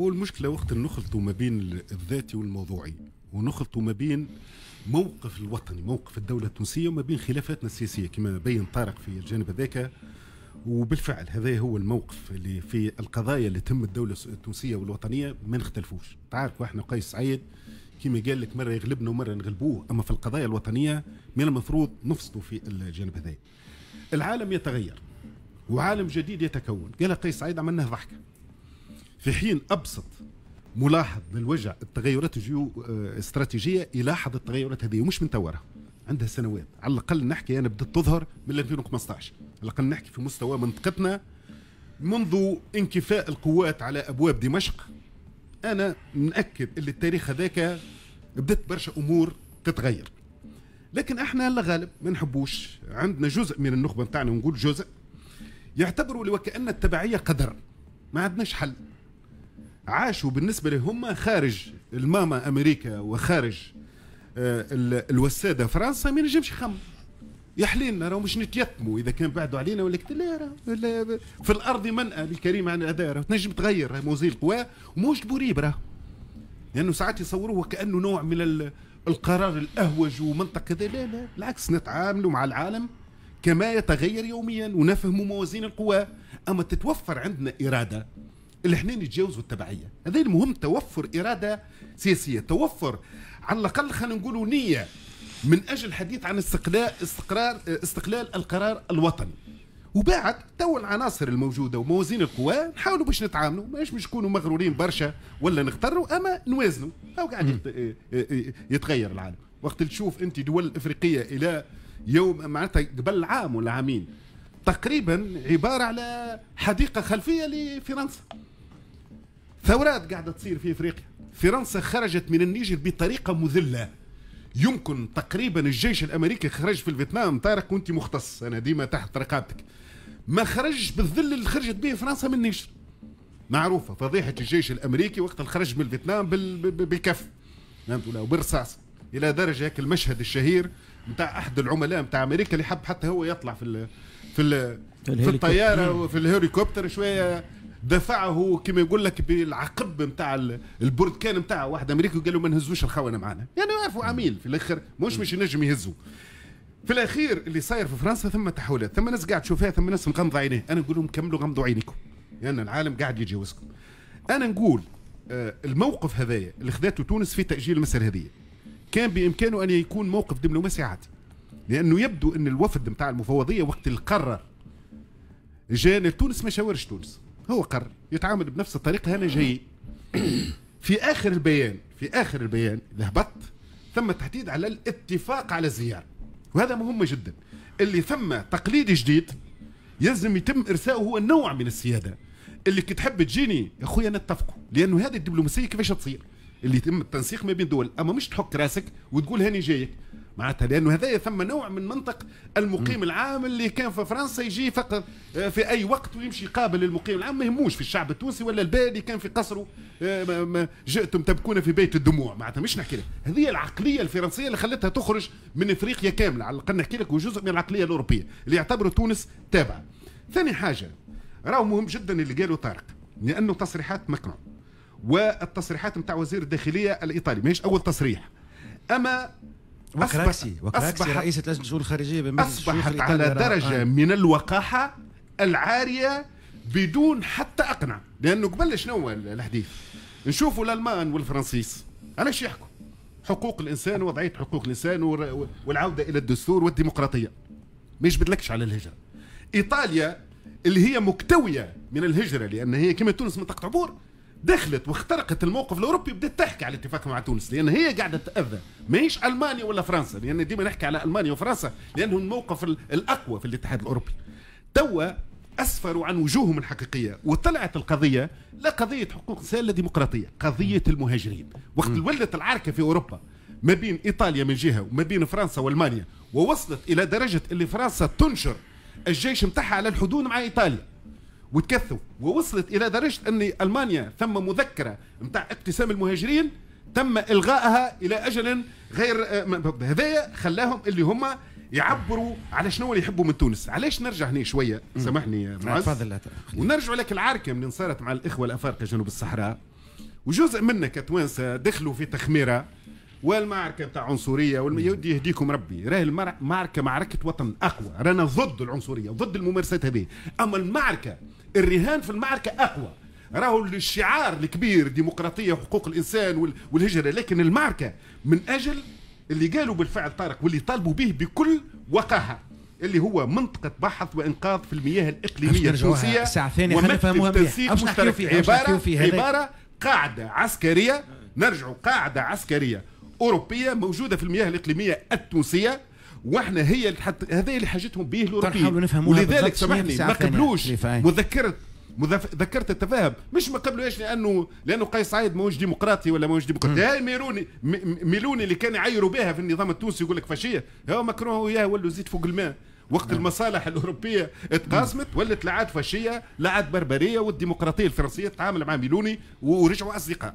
هو المشكلة وقت نخلطوا ما بين الذاتي والموضوعي ونخلطوا ما بين موقف الوطني موقف الدولة التونسية وما بين خلافاتنا السياسية كما بين طارق في الجانب هذاك وبالفعل هذا هو الموقف اللي في القضايا اللي تم الدولة التونسية والوطنية ما نختلفوش تعرف احنا قيس سعيد كما قال لك مرة يغلبنا ومرة نغلبوه أما في القضايا الوطنية من المفروض نفصلوا في الجانب هذا العالم يتغير وعالم جديد يتكون قال قيس سعيد عملناه ضحكه في حين أبسط ملاحظ للوجع التغيرات الجيو آه، استراتيجيه يلاحظ التغيرات هذه ومش من تورها عندها سنوات على الاقل نحكي انا بدات تظهر من 2015 على الاقل نحكي في مستوى منطقتنا منذ انكفاء القوات على ابواب دمشق انا ناكد اللي التاريخ هذاك بدات برشا امور تتغير لكن احنا لا غالب ما نحبوش عندنا جزء من النخبه نتاعنا نقول جزء يعتبروا وكان التبعيه قدر ما عندناش حل عاشوا بالنسبة لهم خارج الماما أمريكا وخارج آه، الوسادة فرنسا ما ينجمش يخمم يا حليلنا راهو مش نتيتموا اذا كان بعدوا علينا ولا لا في الارض منأى الكريم عن الاذى تنجم تغير راه موزيل قوى وموش بوريب راه لانه ساعات يصوروه كانه نوع من القرار الاهوج ومنطق كذا لا لا بالعكس نتعاملوا مع العالم كما يتغير يوميا ونفهم موازين القوى اما تتوفر عندنا اراده الاثنين يتجاوزوا التبعيه هذا المهم توفر اراده سياسيه توفر على الاقل خلينا نقولوا نيه من اجل الحديث عن استقلال استقرار استقلال القرار الوطني وبعد تو العناصر الموجوده وموازين القوى نحاولوا باش نتعاملوا ماش باش نكونوا مغرورين برشا ولا نغتروا اما نوازنوا او قاعد إيه- إيه- إيه- يتغير العالم وقت تشوف انت دول افريقيه الى يوم معناتها قبل عام ولا عامين تقريبا عبارة على حديقة خلفية لفرنسا ثورات قاعدة تصير في إفريقيا فرنسا خرجت من النيجر بطريقة مذلة يمكن تقريبا الجيش الامريكي خرج في الفيتنام طارق وانت مختص انا ديما تحت رقابتك ما خرجش بالذل اللي خرجت به فرنسا من النيجر معروفه فضيحه الجيش الامريكي وقت الخرج من الفيتنام بكف فهمت نعم، ولا وبالرصاص الى درجه هيك المشهد الشهير نتاع احد العملاء نتاع امريكا اللي حب حتى هو يطلع في الـ في الـ في الطياره وفي الهليكوبتر شويه دفعه كما يقول لك بالعقب نتاع البرد كان نتاع واحد امريكي وقال له ما نهزوش الخونه معنا يعني عارفوا عميل في الاخر مش مش ينجم يهزوا في الاخير اللي صاير في فرنسا ثم تحولات ثم ناس قاعد تشوفها ثم ناس مغمض عينيه انا نقول لهم كملوا غمضوا عينيكم لان يعني العالم قاعد يجي وسكم انا نقول آه، الموقف هذايا اللي خذاته تونس في تاجيل المساله هذه كان بإمكانه أن يكون موقف دبلوماسي عادي لأنه يبدو أن الوفد نتاع المفوضية وقت اللي قرر جاء لتونس ما شاورش تونس هو قرر يتعامل بنفس الطريقة هنا جاي في آخر البيان في آخر البيان اللي هبط ثم تحديد على الاتفاق على الزيارة وهذا مهم جدا اللي ثم تقليد جديد يلزم يتم ارساؤه هو نوع من السياده اللي كي تحب تجيني يا خويا نتفقوا لانه هذه الدبلوماسيه كيفاش تصير اللي يتم التنسيق ما بين دول اما مش تحك راسك وتقول هاني جايك معناتها لانه هذايا ثم نوع من منطق المقيم العام اللي كان في فرنسا يجي فقط آه، في اي وقت ويمشي يقابل المقيم العام ما يهموش في الشعب التونسي ولا الباقي اللي كان في قصره آه، جئتم تبكون في بيت الدموع معناتها مش نحكي لك هذه العقليه الفرنسيه اللي خلتها تخرج من افريقيا كامله على الاقل نحكي لك وجزء من العقليه الاوروبيه اللي يعتبروا تونس تابعه ثاني حاجه راهو مهم جدا اللي قاله طارق لانه تصريحات مكرون والتصريحات نتاع وزير الداخليه الايطالي ماهيش اول تصريح اما وكراكسي وكراكسي رئيسة لجنة الشؤون الخارجية أصبحت على درجة آه. من الوقاحة العارية بدون حتى أقنع لأنه قبل شنو الحديث نشوفوا الألمان والفرنسيس علاش يحكوا حقوق الإنسان وضعية حقوق الإنسان والعودة إلى الدستور والديمقراطية ما يجبدلكش على الهجرة إيطاليا اللي هي مكتوية من الهجرة لأن هي كما تونس منطقة عبور دخلت واخترقت الموقف الاوروبي بدات تحكي على الاتفاق مع تونس لان هي قاعده تاذى ماهيش المانيا ولا فرنسا لان ديما نحكي على المانيا وفرنسا لانهم الموقف الاقوى في الاتحاد الاوروبي توا اسفروا عن وجوههم الحقيقيه وطلعت القضيه لا قضيه حقوق الانسان لا ديمقراطيه قضيه المهاجرين وقت ولدت العركه في اوروبا ما بين ايطاليا من جهه وما بين فرنسا والمانيا ووصلت الى درجه اللي فرنسا تنشر الجيش نتاعها على الحدود مع ايطاليا وتكثوا ووصلت الى درجه ان المانيا ثم مذكره نتاع اقتسام المهاجرين تم الغائها الى اجل غير آه، هذايا خلاهم اللي هما يعبروا على شنو اللي يحبوا من تونس علاش نرجع هنا شويه سامحني يا معز لك العركه اللي صارت مع الاخوه الافارقه جنوب الصحراء وجزء منك كتوانسه دخلوا في تخميره والمعركه نتاع عنصريه يودي يهديكم ربي راه المعركه معركه وطن اقوى رانا ضد العنصريه ضد الممارسات هذه اما المعركه الرهان في المعركه اقوى راهو الشعار الكبير ديمقراطيه وحقوق الانسان والهجره لكن المعركه من اجل اللي قالوا بالفعل طارق واللي طالبوا به بكل وقاحه اللي هو منطقة بحث وإنقاذ في المياه الإقليمية التونسية ساعة ثانية ومثل تنسيق مشترك فيها. عبارة, عبارة قاعدة عسكرية نرجع قاعدة عسكرية اوروبيه موجوده في المياه الاقليميه التونسيه واحنا هي هذه هذا اللي حاجتهم به الاوروبيين ولذلك سامحني ما قبلوش مذكره ذكرت التفاهم مش ما قبلوش لانه لانه قيس سعيد ماهوش ديمقراطي ولا ماهوش ديمقراطي هاي ميروني ميلوني اللي كان يعيروا بها في النظام التونسي يقول لك فاشيه هو مكرون وياه ولوا زيت فوق الماء وقت نعم. المصالح الاوروبيه اتقاسمت ولت لا عاد فاشيه لا عاد بربريه والديمقراطيه الفرنسيه تتعامل مع ميلوني ورجعوا اصدقاء